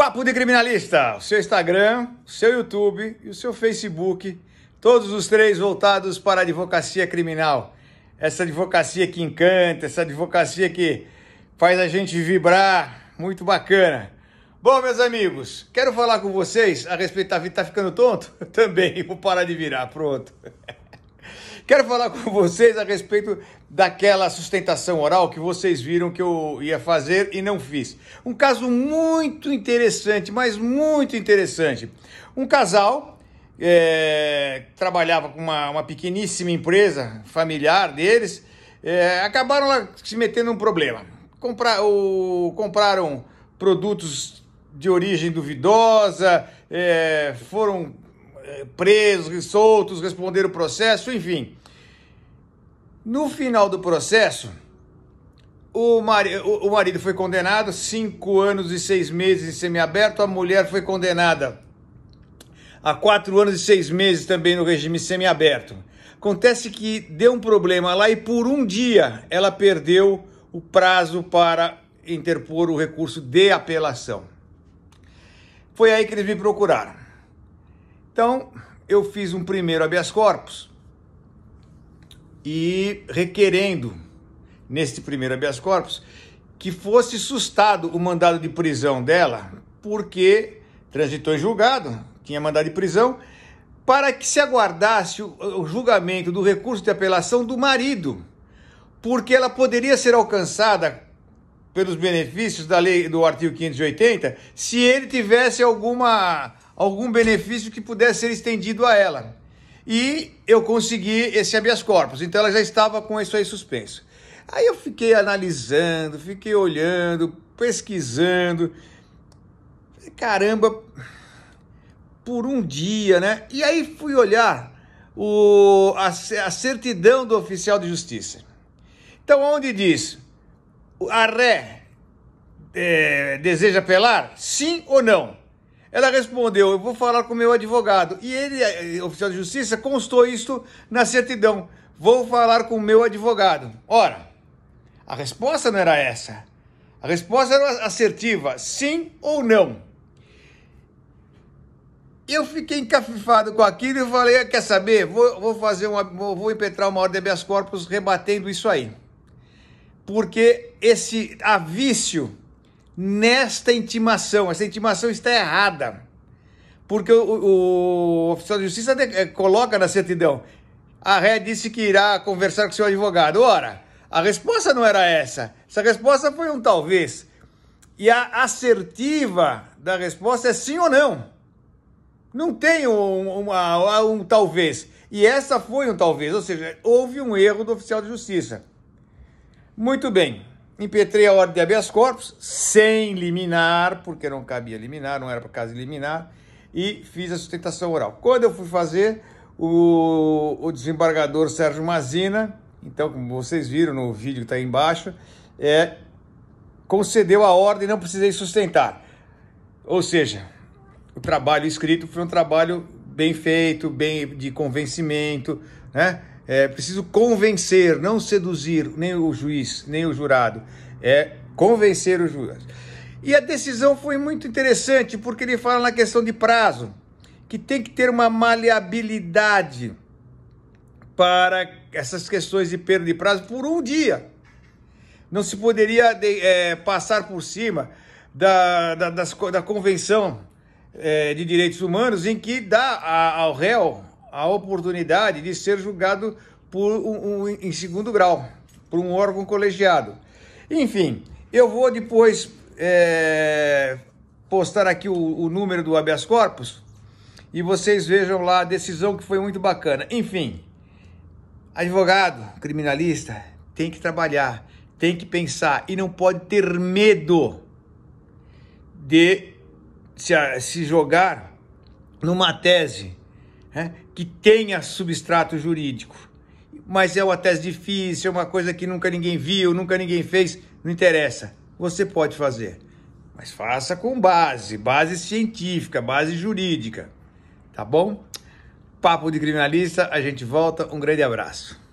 Papo de Criminalista, o seu Instagram, o seu YouTube e o seu Facebook, todos os três voltados para a advocacia criminal. Essa advocacia que encanta, essa advocacia que faz a gente vibrar, muito bacana. Bom, meus amigos, quero falar com vocês a respeito da vida. Tá ficando tonto? Também, vou parar de virar, pronto. Quero falar com vocês a respeito daquela sustentação oral que vocês viram que eu ia fazer e não fiz. Um caso muito interessante, mas muito interessante. Um casal é, trabalhava com uma, uma pequeníssima empresa familiar deles, é, acabaram lá se metendo num problema. Comprar, ou, compraram produtos de origem duvidosa, é, foram é, presos, soltos, responderam o processo, enfim. No final do processo, o, mari o marido foi condenado, cinco anos e seis meses em semiaberto, a mulher foi condenada a quatro anos e seis meses também no regime semiaberto. Acontece que deu um problema lá e por um dia ela perdeu o prazo para interpor o recurso de apelação. Foi aí que eles me procuraram. Então, eu fiz um primeiro habeas corpus e requerendo, neste primeiro habeas corpus, que fosse sustado o mandado de prisão dela, porque transitou em julgado, tinha mandado de prisão, para que se aguardasse o julgamento do recurso de apelação do marido, porque ela poderia ser alcançada pelos benefícios da lei do artigo 580, se ele tivesse alguma algum benefício que pudesse ser estendido a ela. E eu consegui esse habeas corpus, então ela já estava com isso aí suspenso. Aí eu fiquei analisando, fiquei olhando, pesquisando. Caramba, por um dia, né? E aí fui olhar o, a, a certidão do oficial de justiça. Então, onde diz a ré é, eh, deseja apelar, sim ou não? Ela respondeu: Eu vou falar com meu advogado. E ele, eh, oficial de justiça, constou isto na certidão: Vou falar com meu advogado. Ora, a resposta não era essa. A resposta era assertiva: sim ou não. Eu fiquei encafifado com aquilo e falei: ah, quer saber? Vou, vou fazer uma, vou, vou impetrar uma ordem de habeas corpus rebatendo isso aí. Porque esse avício nesta intimação. Essa intimação está errada. Porque o, o, o oficial de justiça de, eh, coloca na certidão. A ré disse que irá conversar com seu advogado. Ora, a resposta não era essa. Essa resposta foi um talvez. E a assertiva da resposta é sim ou não. Não tem um, um talvez. E essa foi um talvez, ou seja, houve um erro do oficial de justiça. Muito bem. Impetrei a ordem de habeas corpus, sem liminar, porque não cabia liminar, não era para causa de liminar, e fiz a sustentação oral. Quando eu fui fazer, o, o desembargador Sérgio Mazina, então, como vocês viram no vídeo que está aí embaixo, é, concedeu a ordem, não precisei sustentar. Ou seja, o trabalho escrito foi um trabalho bem feito, bem de convencimento, né? É preciso convencer, não seduzir nem o juiz, nem o jurado. É convencer o jurado. E a decisão foi muito interessante, porque ele fala na questão de prazo, que tem que ter uma maleabilidade para essas questões de perda de prazo por um dia. Não se poderia de, é, passar por cima da, da, das, da Convenção é, de Direitos Humanos, em que dá a, ao réu a oportunidade de ser julgado por um, um, em segundo grau, por um órgão colegiado. Enfim, eu vou depois é, postar aqui o, o número do habeas corpus e vocês vejam lá a decisão que foi muito bacana. Enfim, advogado, criminalista, tem que trabalhar, tem que pensar e não pode ter medo de se, se jogar numa tese né, que tenha substrato jurídico. Mas é uma tese difícil, é uma coisa que nunca ninguém viu, nunca ninguém fez, não interessa. Você pode fazer, mas faça com base, base científica, base jurídica. Tá bom? Papo de criminalista, a gente volta. Um grande abraço.